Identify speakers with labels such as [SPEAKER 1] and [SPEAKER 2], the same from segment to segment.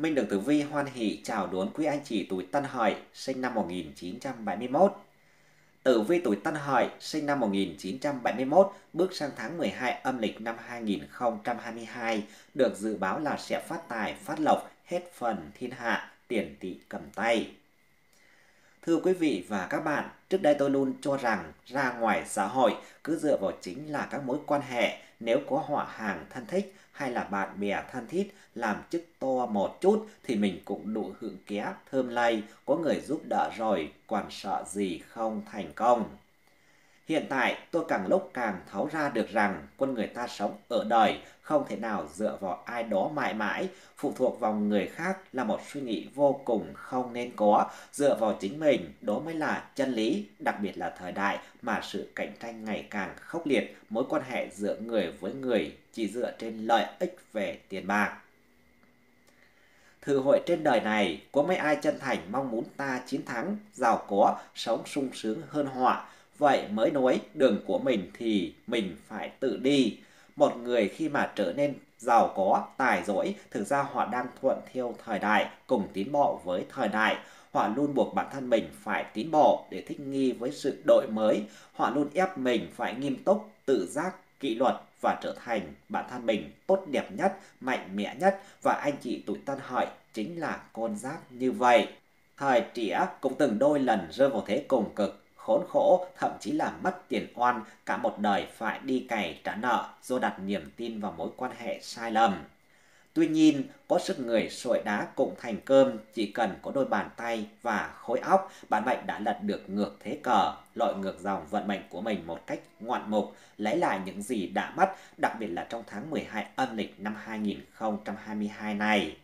[SPEAKER 1] Minh được Tử Vi hoan hỷ chào đón quý anh chị tuổi Tân Hợi sinh năm 1971. Tử vi tuổi Tân Hợi sinh năm 1971 bước sang tháng 12 âm lịch năm 2022 được dự báo là sẽ phát tài, phát lộc, hết phần thiên hạ, tiền tỷ cầm tay. Thưa quý vị và các bạn, trước đây tôi luôn cho rằng ra ngoài xã hội cứ dựa vào chính là các mối quan hệ, nếu có họ hàng thân thích hay là bạn bè thân thiết làm chức to một chút thì mình cũng đủ hưởng ké, thơm lây, có người giúp đỡ rồi, còn sợ gì không thành công. Hiện tại tôi càng lúc càng tháo ra được rằng con người ta sống ở đời không thể nào dựa vào ai đó mãi mãi, phụ thuộc vào người khác là một suy nghĩ vô cùng không nên có, dựa vào chính mình đó mới là chân lý, đặc biệt là thời đại mà sự cạnh tranh ngày càng khốc liệt, mối quan hệ giữa người với người chỉ dựa trên lợi ích về tiền bạc. Thử hội trên đời này có mấy ai chân thành mong muốn ta chiến thắng, giàu có, sống sung sướng hơn họa, vậy mới nối đường của mình thì mình phải tự đi. Một người khi mà trở nên giàu có, tài giỏi, thực ra họ đang thuận theo thời đại, cùng tiến bộ với thời đại. Họ luôn buộc bản thân mình phải tiến bộ để thích nghi với sự đổi mới. Họ luôn ép mình phải nghiêm túc, tự giác, kỷ luật và trở thành bản thân mình tốt đẹp nhất, mạnh mẽ nhất. Và anh chị tuổi Tân Hợi chính là con giáp như vậy. Thời trẻ cũng từng đôi lần rơi vào thế cùng cực khốn khổ, thậm chí là mất tiền oan, cả một đời phải đi cày trả nợ do đặt niềm tin vào mối quan hệ sai lầm. Tuy nhiên, có sức người sội đá cũng thành cơm, chỉ cần có đôi bàn tay và khối óc, bạn mệnh đã lật được ngược thế cờ, lội ngược dòng vận mệnh của mình một cách ngoạn mục, lấy lại những gì đã mất, đặc biệt là trong tháng 12 âm lịch năm 2022 này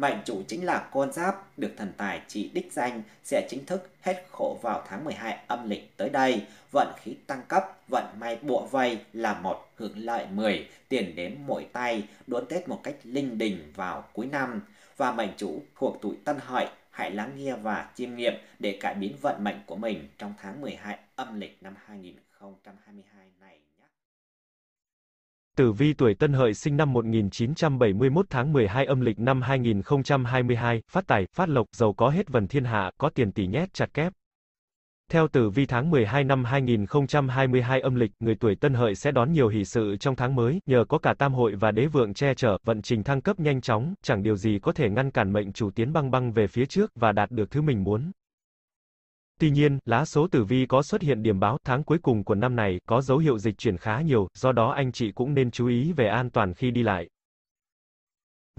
[SPEAKER 1] mệnh chủ chính là con giáp, được thần tài chỉ đích danh sẽ chính thức hết khổ vào tháng 12 âm lịch tới đây. Vận khí tăng cấp, vận may bụa vây là một hưởng lợi 10, tiền đến mỗi tay, đón Tết một cách linh đình vào cuối năm. Và mệnh chủ thuộc tuổi Tân Hợi, hãy lắng nghe và chiêm nghiệm để cải biến vận mệnh của mình trong tháng 12 âm lịch năm 2022 này.
[SPEAKER 2] Tử vi tuổi Tân Hợi sinh năm 1971 tháng 12 âm lịch năm 2022, phát tài, phát lộc, giàu có hết vần thiên hạ, có tiền tỷ nhét chặt kép. Theo tử vi tháng 12 năm 2022 âm lịch, người tuổi Tân Hợi sẽ đón nhiều hỷ sự trong tháng mới, nhờ có cả Tam hội và Đế vượng che chở, vận trình thăng cấp nhanh chóng, chẳng điều gì có thể ngăn cản mệnh chủ tiến băng băng về phía trước và đạt được thứ mình muốn. Tuy nhiên, lá số tử vi có xuất hiện điểm báo tháng cuối cùng của năm này có dấu hiệu dịch chuyển khá nhiều, do đó anh chị cũng nên chú ý về an toàn khi đi lại.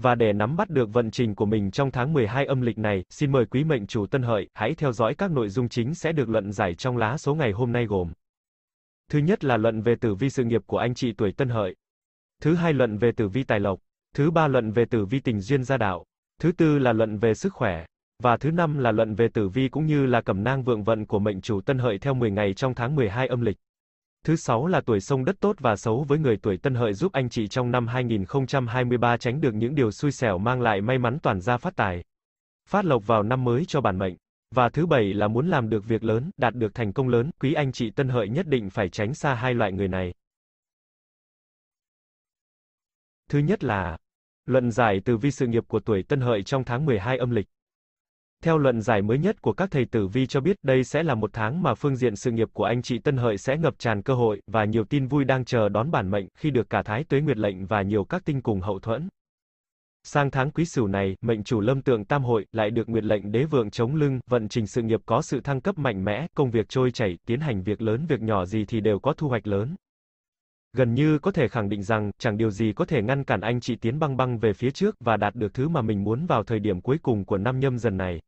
[SPEAKER 2] Và để nắm bắt được vận trình của mình trong tháng 12 âm lịch này, xin mời quý mệnh chủ Tân Hợi hãy theo dõi các nội dung chính sẽ được luận giải trong lá số ngày hôm nay gồm: Thứ nhất là luận về tử vi sự nghiệp của anh chị tuổi Tân Hợi. Thứ hai luận về tử vi tài lộc. Thứ ba luận về tử vi tình duyên gia đạo. Thứ tư là luận về sức khỏe và thứ năm là luận về tử vi cũng như là cẩm nang vượng vận của mệnh chủ Tân Hợi theo 10 ngày trong tháng 12 âm lịch. Thứ sáu là tuổi sông đất tốt và xấu với người tuổi Tân Hợi giúp anh chị trong năm 2023 tránh được những điều xui xẻo mang lại may mắn toàn gia phát tài. Phát lộc vào năm mới cho bản mệnh. Và thứ bảy là muốn làm được việc lớn, đạt được thành công lớn, quý anh chị Tân Hợi nhất định phải tránh xa hai loại người này. Thứ nhất là luận giải từ vi sự nghiệp của tuổi Tân Hợi trong tháng 12 âm lịch. Theo luận giải mới nhất của các thầy tử vi cho biết, đây sẽ là một tháng mà phương diện sự nghiệp của anh chị Tân Hợi sẽ ngập tràn cơ hội, và nhiều tin vui đang chờ đón bản mệnh, khi được cả Thái Tuế Nguyệt lệnh và nhiều các tinh cùng hậu thuẫn. Sang tháng quý sửu này, mệnh chủ lâm tượng tam hội, lại được nguyệt lệnh đế vượng chống lưng, vận trình sự nghiệp có sự thăng cấp mạnh mẽ, công việc trôi chảy, tiến hành việc lớn việc nhỏ gì thì đều có thu hoạch lớn. Gần như có thể khẳng định rằng, chẳng điều gì có thể ngăn cản anh chị tiến băng băng về phía trước, và đạt được thứ mà mình muốn vào thời điểm cuối cùng của năm nhâm dần này.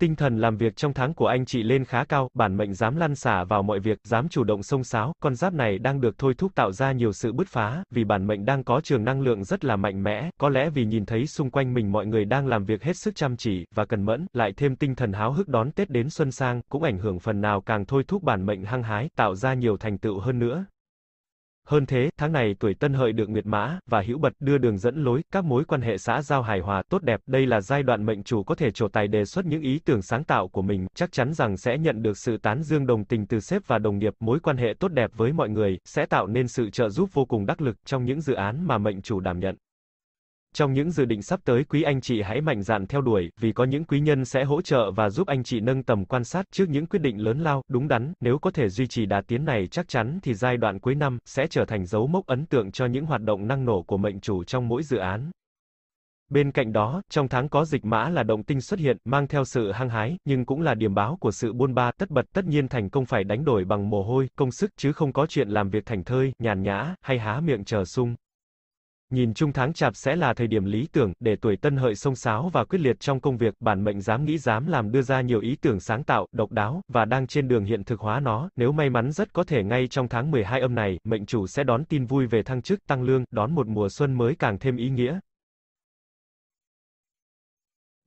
[SPEAKER 2] Tinh thần làm việc trong tháng của anh chị lên khá cao, bản mệnh dám lăn xả vào mọi việc, dám chủ động xông xáo, con giáp này đang được thôi thúc tạo ra nhiều sự bứt phá, vì bản mệnh đang có trường năng lượng rất là mạnh mẽ, có lẽ vì nhìn thấy xung quanh mình mọi người đang làm việc hết sức chăm chỉ, và cần mẫn, lại thêm tinh thần háo hức đón Tết đến xuân sang, cũng ảnh hưởng phần nào càng thôi thúc bản mệnh hăng hái, tạo ra nhiều thành tựu hơn nữa. Hơn thế, tháng này tuổi Tân Hợi được Nguyệt Mã và Hữu Bật đưa đường dẫn lối các mối quan hệ xã giao hài hòa tốt đẹp, đây là giai đoạn mệnh chủ có thể trổ tài đề xuất những ý tưởng sáng tạo của mình, chắc chắn rằng sẽ nhận được sự tán dương đồng tình từ sếp và đồng nghiệp, mối quan hệ tốt đẹp với mọi người sẽ tạo nên sự trợ giúp vô cùng đắc lực trong những dự án mà mệnh chủ đảm nhận. Trong những dự định sắp tới quý anh chị hãy mạnh dạn theo đuổi, vì có những quý nhân sẽ hỗ trợ và giúp anh chị nâng tầm quan sát trước những quyết định lớn lao, đúng đắn, nếu có thể duy trì đà tiến này chắc chắn thì giai đoạn cuối năm sẽ trở thành dấu mốc ấn tượng cho những hoạt động năng nổ của mệnh chủ trong mỗi dự án. Bên cạnh đó, trong tháng có dịch mã là động tinh xuất hiện, mang theo sự hăng hái, nhưng cũng là điểm báo của sự buôn ba tất bật tất nhiên thành công phải đánh đổi bằng mồ hôi, công sức, chứ không có chuyện làm việc thành thơi, nhàn nhã, hay há miệng chờ sung nhìn chung tháng chạp sẽ là thời điểm lý tưởng để tuổi tân hợi sông sáo và quyết liệt trong công việc, bản mệnh dám nghĩ dám làm đưa ra nhiều ý tưởng sáng tạo, độc đáo và đang trên đường hiện thực hóa nó, nếu may mắn rất có thể ngay trong tháng 12 âm này, mệnh chủ sẽ đón tin vui về thăng chức, tăng lương, đón một mùa xuân mới càng thêm ý nghĩa.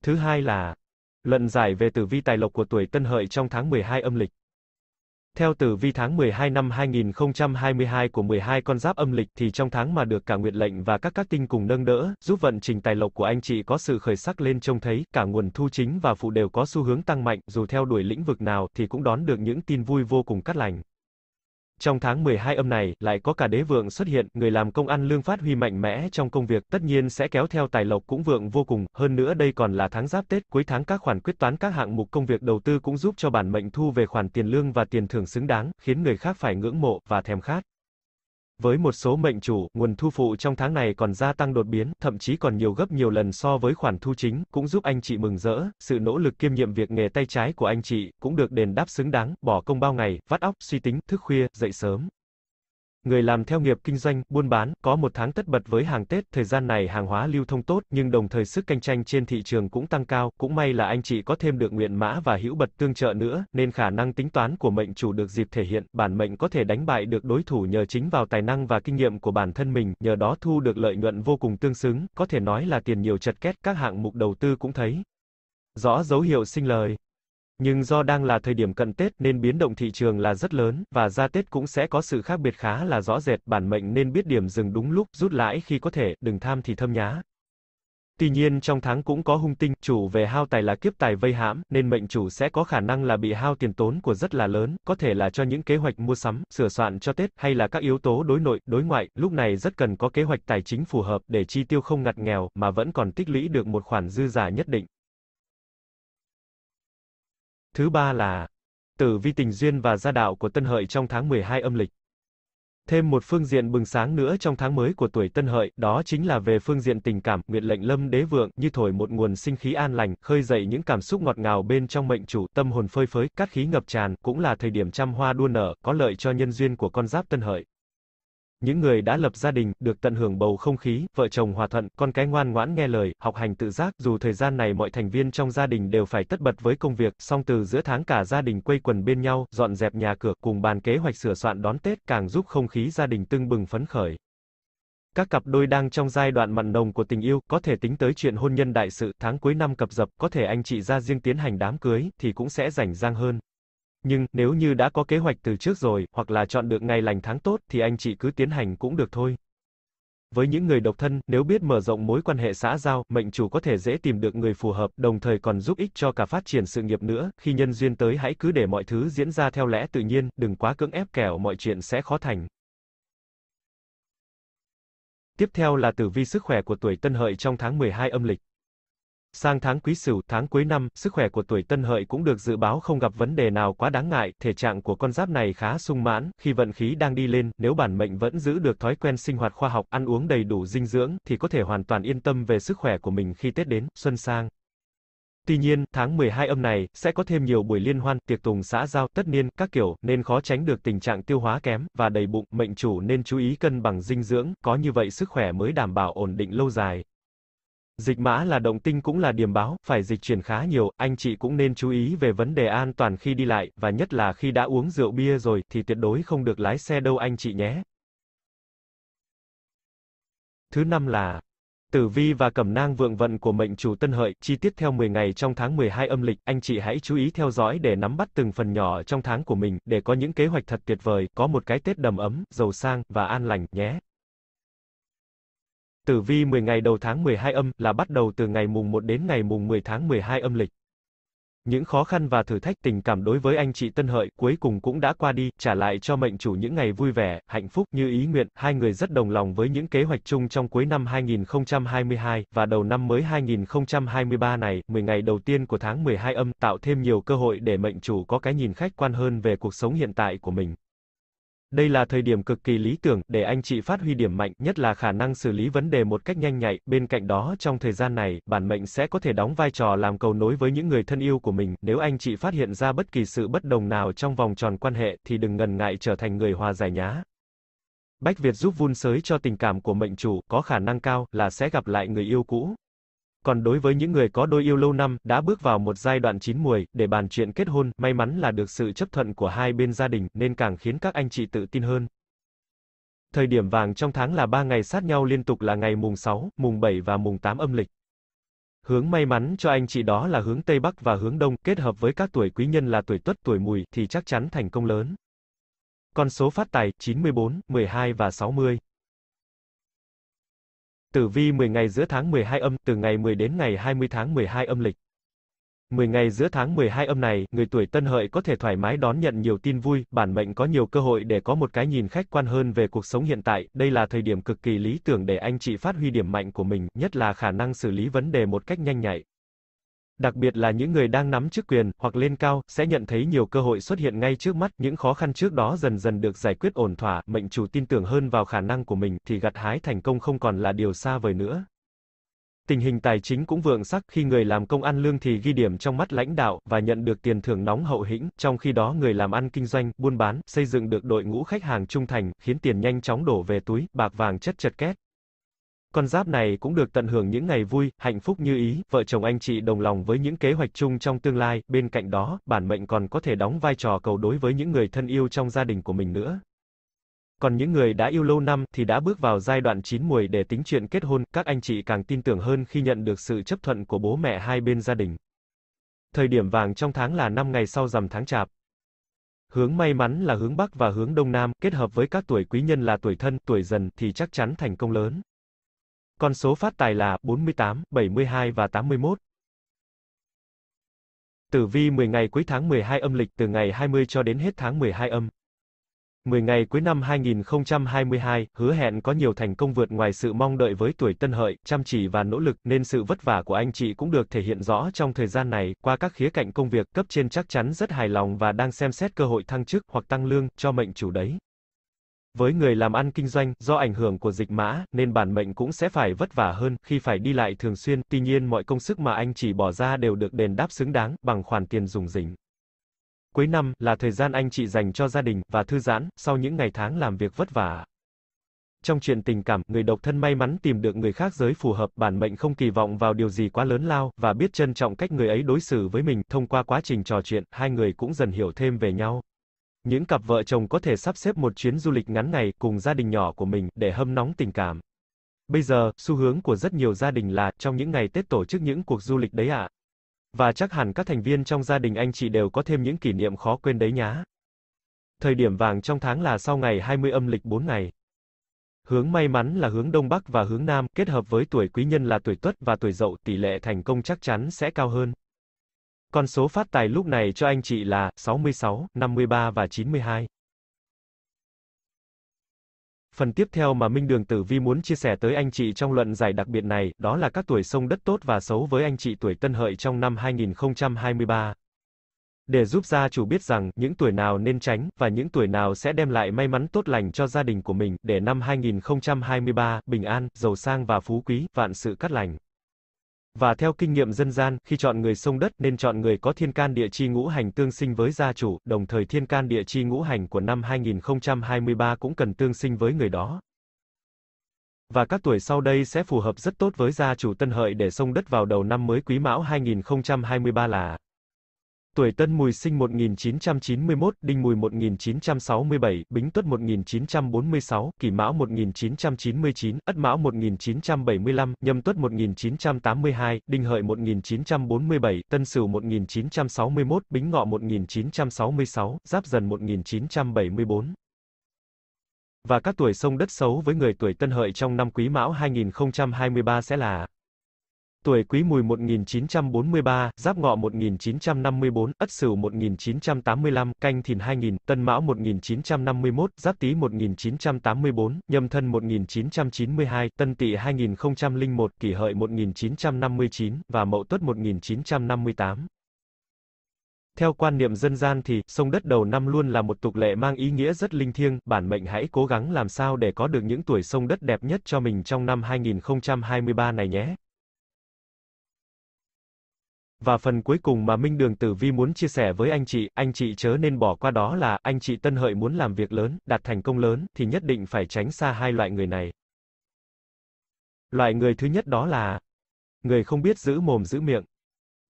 [SPEAKER 2] Thứ hai là luận giải về tử vi tài lộc của tuổi Tân Hợi trong tháng 12 âm lịch. Theo tử vi tháng 12 năm 2022 của 12 con giáp âm lịch thì trong tháng mà được cả nguyện lệnh và các các tinh cùng nâng đỡ, giúp vận trình tài lộc của anh chị có sự khởi sắc lên trông thấy, cả nguồn thu chính và phụ đều có xu hướng tăng mạnh, dù theo đuổi lĩnh vực nào thì cũng đón được những tin vui vô cùng cát lành. Trong tháng 12 âm này, lại có cả đế vượng xuất hiện, người làm công ăn lương phát huy mạnh mẽ trong công việc, tất nhiên sẽ kéo theo tài lộc cũng vượng vô cùng, hơn nữa đây còn là tháng giáp Tết, cuối tháng các khoản quyết toán các hạng mục công việc đầu tư cũng giúp cho bản mệnh thu về khoản tiền lương và tiền thưởng xứng đáng, khiến người khác phải ngưỡng mộ và thèm khát. Với một số mệnh chủ, nguồn thu phụ trong tháng này còn gia tăng đột biến, thậm chí còn nhiều gấp nhiều lần so với khoản thu chính, cũng giúp anh chị mừng rỡ, sự nỗ lực kiêm nhiệm việc nghề tay trái của anh chị cũng được đền đáp xứng đáng, bỏ công bao ngày, vắt óc, suy tính, thức khuya, dậy sớm. Người làm theo nghiệp kinh doanh, buôn bán, có một tháng tất bật với hàng Tết, thời gian này hàng hóa lưu thông tốt, nhưng đồng thời sức cạnh tranh trên thị trường cũng tăng cao, cũng may là anh chị có thêm được nguyện mã và hữu bật tương trợ nữa, nên khả năng tính toán của mệnh chủ được dịp thể hiện, bản mệnh có thể đánh bại được đối thủ nhờ chính vào tài năng và kinh nghiệm của bản thân mình, nhờ đó thu được lợi nhuận vô cùng tương xứng, có thể nói là tiền nhiều chật két, các hạng mục đầu tư cũng thấy. Rõ dấu hiệu sinh lời. Nhưng do đang là thời điểm cận Tết nên biến động thị trường là rất lớn, và ra Tết cũng sẽ có sự khác biệt khá là rõ rệt, bản mệnh nên biết điểm dừng đúng lúc, rút lãi khi có thể, đừng tham thì thâm nhá. Tuy nhiên trong tháng cũng có hung tinh, chủ về hao tài là kiếp tài vây hãm, nên mệnh chủ sẽ có khả năng là bị hao tiền tốn của rất là lớn, có thể là cho những kế hoạch mua sắm, sửa soạn cho Tết, hay là các yếu tố đối nội, đối ngoại, lúc này rất cần có kế hoạch tài chính phù hợp để chi tiêu không ngặt nghèo, mà vẫn còn tích lũy được một khoản dư giả nhất định. Thứ ba là tử vi tình duyên và gia đạo của Tân Hợi trong tháng 12 âm lịch. Thêm một phương diện bừng sáng nữa trong tháng mới của tuổi Tân Hợi, đó chính là về phương diện tình cảm, nguyện lệnh Lâm Đế vượng như thổi một nguồn sinh khí an lành, khơi dậy những cảm xúc ngọt ngào bên trong mệnh chủ, tâm hồn phơi phới, cát khí ngập tràn, cũng là thời điểm trăm hoa đua nở, có lợi cho nhân duyên của con giáp Tân Hợi. Những người đã lập gia đình, được tận hưởng bầu không khí, vợ chồng hòa thuận, con cái ngoan ngoãn nghe lời, học hành tự giác, dù thời gian này mọi thành viên trong gia đình đều phải tất bật với công việc, song từ giữa tháng cả gia đình quây quần bên nhau, dọn dẹp nhà cửa, cùng bàn kế hoạch sửa soạn đón Tết, càng giúp không khí gia đình tưng bừng phấn khởi. Các cặp đôi đang trong giai đoạn mặn nồng của tình yêu, có thể tính tới chuyện hôn nhân đại sự, tháng cuối năm cập dập, có thể anh chị ra riêng tiến hành đám cưới, thì cũng sẽ rảnh rang hơn. Nhưng, nếu như đã có kế hoạch từ trước rồi, hoặc là chọn được ngày lành tháng tốt, thì anh chị cứ tiến hành cũng được thôi. Với những người độc thân, nếu biết mở rộng mối quan hệ xã giao, mệnh chủ có thể dễ tìm được người phù hợp, đồng thời còn giúp ích cho cả phát triển sự nghiệp nữa, khi nhân duyên tới hãy cứ để mọi thứ diễn ra theo lẽ tự nhiên, đừng quá cưỡng ép kẻo mọi chuyện sẽ khó thành. Tiếp theo là tử vi sức khỏe của tuổi Tân Hợi trong tháng 12 âm lịch. Sang tháng quý sửu, tháng cuối năm, sức khỏe của tuổi tân hợi cũng được dự báo không gặp vấn đề nào quá đáng ngại, thể trạng của con giáp này khá sung mãn, khi vận khí đang đi lên, nếu bản mệnh vẫn giữ được thói quen sinh hoạt khoa học, ăn uống đầy đủ dinh dưỡng, thì có thể hoàn toàn yên tâm về sức khỏe của mình khi Tết đến, xuân sang. Tuy nhiên, tháng 12 âm này, sẽ có thêm nhiều buổi liên hoan, tiệc tùng xã giao, tất niên, các kiểu, nên khó tránh được tình trạng tiêu hóa kém, và đầy bụng, mệnh chủ nên chú ý cân bằng dinh dưỡng, có như vậy sức khỏe mới đảm bảo ổn định lâu dài. Dịch mã là động tinh cũng là điểm báo, phải dịch chuyển khá nhiều, anh chị cũng nên chú ý về vấn đề an toàn khi đi lại, và nhất là khi đã uống rượu bia rồi, thì tuyệt đối không được lái xe đâu anh chị nhé. Thứ năm là Tử vi và cẩm nang vượng vận của mệnh chủ tân hợi, chi tiết theo 10 ngày trong tháng 12 âm lịch, anh chị hãy chú ý theo dõi để nắm bắt từng phần nhỏ trong tháng của mình, để có những kế hoạch thật tuyệt vời, có một cái Tết đầm ấm, giàu sang, và an lành, nhé. Tử vi 10 ngày đầu tháng 12 âm là bắt đầu từ ngày mùng 1 đến ngày mùng 10 tháng 12 âm lịch. Những khó khăn và thử thách tình cảm đối với anh chị Tân Hợi cuối cùng cũng đã qua đi, trả lại cho mệnh chủ những ngày vui vẻ, hạnh phúc như ý nguyện. Hai người rất đồng lòng với những kế hoạch chung trong cuối năm 2022 và đầu năm mới 2023 này, 10 ngày đầu tiên của tháng 12 âm tạo thêm nhiều cơ hội để mệnh chủ có cái nhìn khách quan hơn về cuộc sống hiện tại của mình. Đây là thời điểm cực kỳ lý tưởng để anh chị phát huy điểm mạnh, nhất là khả năng xử lý vấn đề một cách nhanh nhạy. Bên cạnh đó, trong thời gian này, bản mệnh sẽ có thể đóng vai trò làm cầu nối với những người thân yêu của mình. Nếu anh chị phát hiện ra bất kỳ sự bất đồng nào trong vòng tròn quan hệ thì đừng ngần ngại trở thành người hòa giải nhá. Bách Việt giúp vun sới cho tình cảm của mệnh chủ, có khả năng cao là sẽ gặp lại người yêu cũ. Còn đối với những người có đôi yêu lâu năm, đã bước vào một giai đoạn chín muồi, để bàn chuyện kết hôn, may mắn là được sự chấp thuận của hai bên gia đình, nên càng khiến các anh chị tự tin hơn. Thời điểm vàng trong tháng là 3 ngày sát nhau liên tục là ngày mùng 6, mùng 7 và mùng 8 âm lịch. Hướng may mắn cho anh chị đó là hướng Tây Bắc và hướng Đông, kết hợp với các tuổi quý nhân là tuổi tuất, tuổi mùi, thì chắc chắn thành công lớn. Con số phát tài, 94, 12 và 60. Tử vi 10 ngày giữa tháng 12 âm, từ ngày 10 đến ngày 20 tháng 12 âm lịch. 10 ngày giữa tháng 12 âm này, người tuổi Tân Hợi có thể thoải mái đón nhận nhiều tin vui, bản mệnh có nhiều cơ hội để có một cái nhìn khách quan hơn về cuộc sống hiện tại, đây là thời điểm cực kỳ lý tưởng để anh chị phát huy điểm mạnh của mình, nhất là khả năng xử lý vấn đề một cách nhanh nhạy. Đặc biệt là những người đang nắm chức quyền, hoặc lên cao, sẽ nhận thấy nhiều cơ hội xuất hiện ngay trước mắt, những khó khăn trước đó dần dần được giải quyết ổn thỏa, mệnh chủ tin tưởng hơn vào khả năng của mình, thì gặt hái thành công không còn là điều xa vời nữa. Tình hình tài chính cũng vượng sắc khi người làm công ăn lương thì ghi điểm trong mắt lãnh đạo và nhận được tiền thưởng nóng hậu hĩnh, trong khi đó người làm ăn kinh doanh, buôn bán, xây dựng được đội ngũ khách hàng trung thành, khiến tiền nhanh chóng đổ về túi, bạc vàng chất chật két. Con giáp này cũng được tận hưởng những ngày vui, hạnh phúc như ý, vợ chồng anh chị đồng lòng với những kế hoạch chung trong tương lai, bên cạnh đó, bản mệnh còn có thể đóng vai trò cầu đối với những người thân yêu trong gia đình của mình nữa. Còn những người đã yêu lâu năm thì đã bước vào giai đoạn chín muồi để tính chuyện kết hôn, các anh chị càng tin tưởng hơn khi nhận được sự chấp thuận của bố mẹ hai bên gia đình. Thời điểm vàng trong tháng là 5 ngày sau rằm tháng chạp. Hướng may mắn là hướng Bắc và hướng Đông Nam, kết hợp với các tuổi quý nhân là tuổi thân, tuổi dần thì chắc chắn thành công lớn. Con số phát tài là 48, 72 và 81. Tử vi 10 ngày cuối tháng 12 âm lịch từ ngày 20 cho đến hết tháng 12 âm. 10 ngày cuối năm 2022, hứa hẹn có nhiều thành công vượt ngoài sự mong đợi với tuổi tân hợi, chăm chỉ và nỗ lực, nên sự vất vả của anh chị cũng được thể hiện rõ trong thời gian này, qua các khía cạnh công việc, cấp trên chắc chắn rất hài lòng và đang xem xét cơ hội thăng chức hoặc tăng lương, cho mệnh chủ đấy. Với người làm ăn kinh doanh, do ảnh hưởng của dịch mã, nên bản mệnh cũng sẽ phải vất vả hơn, khi phải đi lại thường xuyên, tuy nhiên mọi công sức mà anh chỉ bỏ ra đều được đền đáp xứng đáng, bằng khoản tiền dùng dỉnh. Cuối năm, là thời gian anh chị dành cho gia đình, và thư giãn, sau những ngày tháng làm việc vất vả. Trong chuyện tình cảm, người độc thân may mắn tìm được người khác giới phù hợp, bản mệnh không kỳ vọng vào điều gì quá lớn lao, và biết trân trọng cách người ấy đối xử với mình, thông qua quá trình trò chuyện, hai người cũng dần hiểu thêm về nhau. Những cặp vợ chồng có thể sắp xếp một chuyến du lịch ngắn ngày cùng gia đình nhỏ của mình để hâm nóng tình cảm. Bây giờ, xu hướng của rất nhiều gia đình là trong những ngày Tết tổ chức những cuộc du lịch đấy ạ. Và chắc hẳn các thành viên trong gia đình anh chị đều có thêm những kỷ niệm khó quên đấy nhá. Thời điểm vàng trong tháng là sau ngày 20 âm lịch 4 ngày. Hướng may mắn là hướng Đông Bắc và hướng Nam, kết hợp với tuổi quý nhân là tuổi Tuất và tuổi Dậu, tỷ lệ thành công chắc chắn sẽ cao hơn. Con số phát tài lúc này cho anh chị là 66, 53 và 92. Phần tiếp theo mà Minh Đường Tử Vi muốn chia sẻ tới anh chị trong luận giải đặc biệt này, đó là các tuổi sông đất tốt và xấu với anh chị tuổi Tân Hợi trong năm 2023. Để giúp gia chủ biết rằng những tuổi nào nên tránh và những tuổi nào sẽ đem lại may mắn tốt lành cho gia đình của mình để năm 2023 bình an, giàu sang và phú quý, vạn sự cát lành. Và theo kinh nghiệm dân gian, khi chọn người sông đất nên chọn người có thiên can địa chi ngũ hành tương sinh với gia chủ, đồng thời thiên can địa chi ngũ hành của năm 2023 cũng cần tương sinh với người đó. Và các tuổi sau đây sẽ phù hợp rất tốt với gia chủ Tân Hợi để sông đất vào đầu năm mới Quý Mão 2023 là tuổi Tân Mùi sinh 1991, Đinh Mùi 1967, Bính Tuất 1946, Kỷ Mão 1999, Ất Mão 1975, Nhâm Tuất 1982, Đinh Hợi 1947, Tân Sửu 1961, Bính Ngọ 1966, Giáp Dần 1974 và các tuổi sông đất xấu với người tuổi Tân Hợi trong năm Quý Mão 2023 sẽ là Tuổi Quý Mùi 1943, Giáp Ngọ 1954, Ất Sửu 1985, Canh Thìn 2000, Tân Mão 1951, Giáp Tý 1984, Nhâm Thân 1992, Tân Tỵ 2001, Kỷ Hợi 1959 và Mậu Tuất 1958. Theo quan niệm dân gian thì, sông đất đầu năm luôn là một tục lệ mang ý nghĩa rất linh thiêng, bản mệnh hãy cố gắng làm sao để có được những tuổi sông đất đẹp nhất cho mình trong năm 2023 này nhé. Và phần cuối cùng mà Minh Đường Tử Vi muốn chia sẻ với anh chị, anh chị chớ nên bỏ qua đó là, anh chị Tân Hợi muốn làm việc lớn, đạt thành công lớn, thì nhất định phải tránh xa hai loại người này. Loại người thứ nhất đó là người không biết giữ mồm giữ miệng.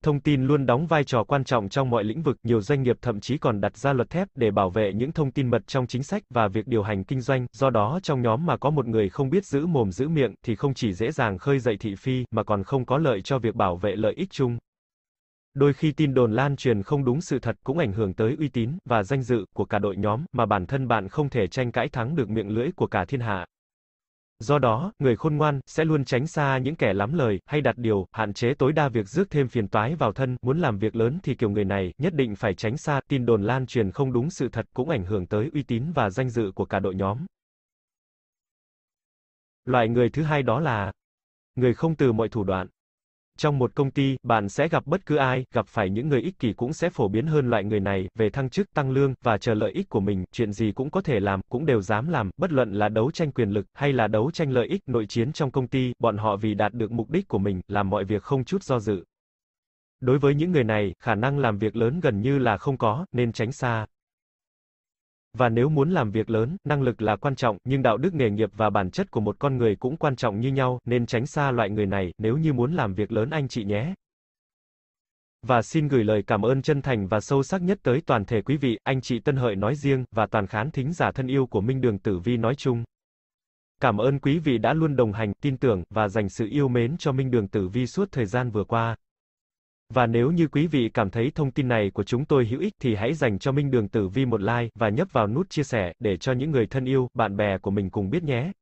[SPEAKER 2] Thông tin luôn đóng vai trò quan trọng trong mọi lĩnh vực, nhiều doanh nghiệp thậm chí còn đặt ra luật thép để bảo vệ những thông tin mật trong chính sách và việc điều hành kinh doanh, do đó trong nhóm mà có một người không biết giữ mồm giữ miệng thì không chỉ dễ dàng khơi dậy thị phi mà còn không có lợi cho việc bảo vệ lợi ích chung. Đôi khi tin đồn lan truyền không đúng sự thật cũng ảnh hưởng tới uy tín và danh dự của cả đội nhóm mà bản thân bạn không thể tranh cãi thắng được miệng lưỡi của cả thiên hạ. Do đó, người khôn ngoan sẽ luôn tránh xa những kẻ lắm lời hay đặt điều, hạn chế tối đa việc rước thêm phiền toái vào thân, muốn làm việc lớn thì kiểu người này nhất định phải tránh xa, tin đồn lan truyền không đúng sự thật cũng ảnh hưởng tới uy tín và danh dự của cả đội nhóm. Loại người thứ hai đó là người không từ mọi thủ đoạn trong một công ty, bạn sẽ gặp bất cứ ai, gặp phải những người ích kỷ cũng sẽ phổ biến hơn loại người này, về thăng chức, tăng lương, và chờ lợi ích của mình, chuyện gì cũng có thể làm, cũng đều dám làm, bất luận là đấu tranh quyền lực, hay là đấu tranh lợi ích, nội chiến trong công ty, bọn họ vì đạt được mục đích của mình, làm mọi việc không chút do dự. Đối với những người này, khả năng làm việc lớn gần như là không có, nên tránh xa. Và nếu muốn làm việc lớn, năng lực là quan trọng, nhưng đạo đức nghề nghiệp và bản chất của một con người cũng quan trọng như nhau, nên tránh xa loại người này, nếu như muốn làm việc lớn anh chị nhé. Và xin gửi lời cảm ơn chân thành và sâu sắc nhất tới toàn thể quý vị, anh chị Tân Hợi nói riêng, và toàn khán thính giả thân yêu của Minh Đường Tử Vi nói chung. Cảm ơn quý vị đã luôn đồng hành, tin tưởng, và dành sự yêu mến cho Minh Đường Tử Vi suốt thời gian vừa qua. Và nếu như quý vị cảm thấy thông tin này của chúng tôi hữu ích thì hãy dành cho Minh Đường Tử Vi một like và nhấp vào nút chia sẻ để cho những người thân yêu, bạn bè của mình cùng biết nhé.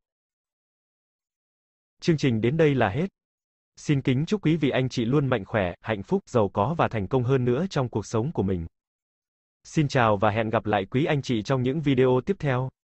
[SPEAKER 2] Chương trình đến đây là hết. Xin kính chúc quý vị anh chị luôn mạnh khỏe, hạnh phúc, giàu có và thành công hơn nữa trong cuộc sống của mình. Xin chào và hẹn gặp lại quý anh chị trong những video tiếp theo.